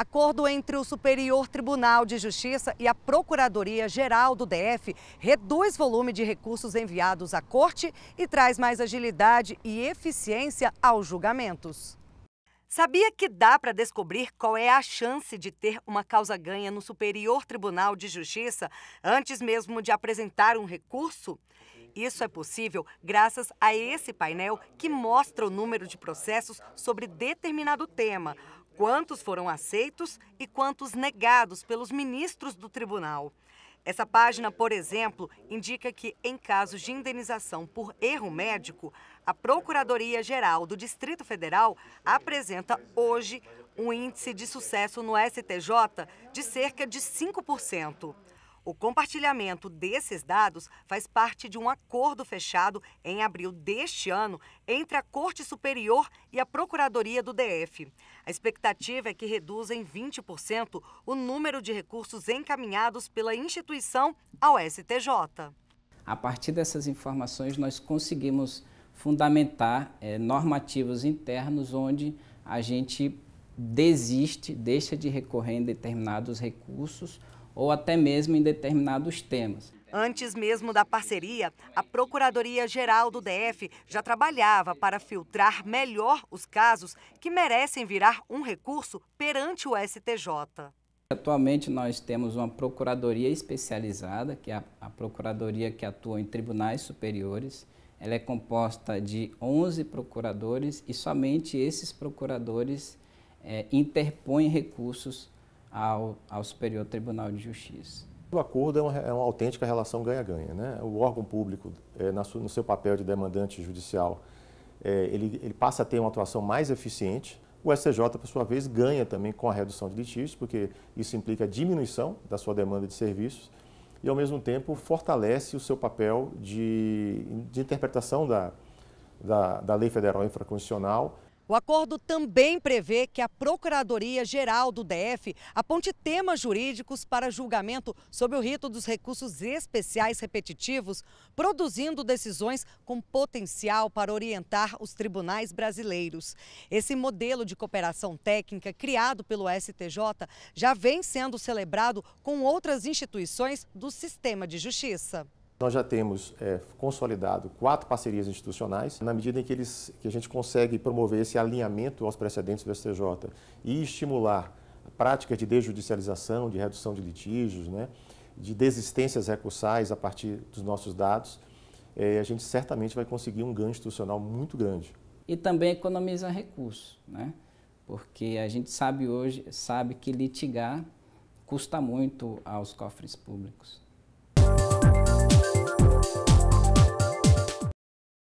Acordo entre o Superior Tribunal de Justiça e a Procuradoria-Geral do DF reduz volume de recursos enviados à Corte e traz mais agilidade e eficiência aos julgamentos. Sabia que dá para descobrir qual é a chance de ter uma causa ganha no Superior Tribunal de Justiça antes mesmo de apresentar um recurso? Isso é possível graças a esse painel que mostra o número de processos sobre determinado tema, quantos foram aceitos e quantos negados pelos ministros do tribunal. Essa página, por exemplo, indica que, em casos de indenização por erro médico, a Procuradoria-Geral do Distrito Federal apresenta hoje um índice de sucesso no STJ de cerca de 5%. O compartilhamento desses dados faz parte de um acordo fechado em abril deste ano entre a Corte Superior e a Procuradoria do DF. A expectativa é que reduza em 20% o número de recursos encaminhados pela instituição ao STJ. A partir dessas informações, nós conseguimos fundamentar é, normativos internos onde a gente desiste, deixa de recorrer em determinados recursos ou até mesmo em determinados temas. Antes mesmo da parceria, a Procuradoria-Geral do DF já trabalhava para filtrar melhor os casos que merecem virar um recurso perante o STJ. Atualmente nós temos uma procuradoria especializada, que é a procuradoria que atua em tribunais superiores. Ela é composta de 11 procuradores e somente esses procuradores é, interpõem recursos ao, ao Superior Tribunal de Justiça. O acordo é uma, é uma autêntica relação ganha-ganha. Né? O órgão público, é, no seu papel de demandante judicial, é, ele, ele passa a ter uma atuação mais eficiente. O STJ, por sua vez, ganha também com a redução de litígios, porque isso implica diminuição da sua demanda de serviços e, ao mesmo tempo, fortalece o seu papel de, de interpretação da, da, da lei federal infraconstitucional o acordo também prevê que a Procuradoria-Geral do DF aponte temas jurídicos para julgamento sob o rito dos recursos especiais repetitivos, produzindo decisões com potencial para orientar os tribunais brasileiros. Esse modelo de cooperação técnica criado pelo STJ já vem sendo celebrado com outras instituições do sistema de justiça. Nós já temos é, consolidado quatro parcerias institucionais, na medida em que, eles, que a gente consegue promover esse alinhamento aos precedentes do STJ e estimular práticas de desjudicialização, de redução de litígios, né, de desistências recursais a partir dos nossos dados, é, a gente certamente vai conseguir um ganho institucional muito grande. E também economiza recursos, né? porque a gente sabe hoje, sabe que litigar custa muito aos cofres públicos.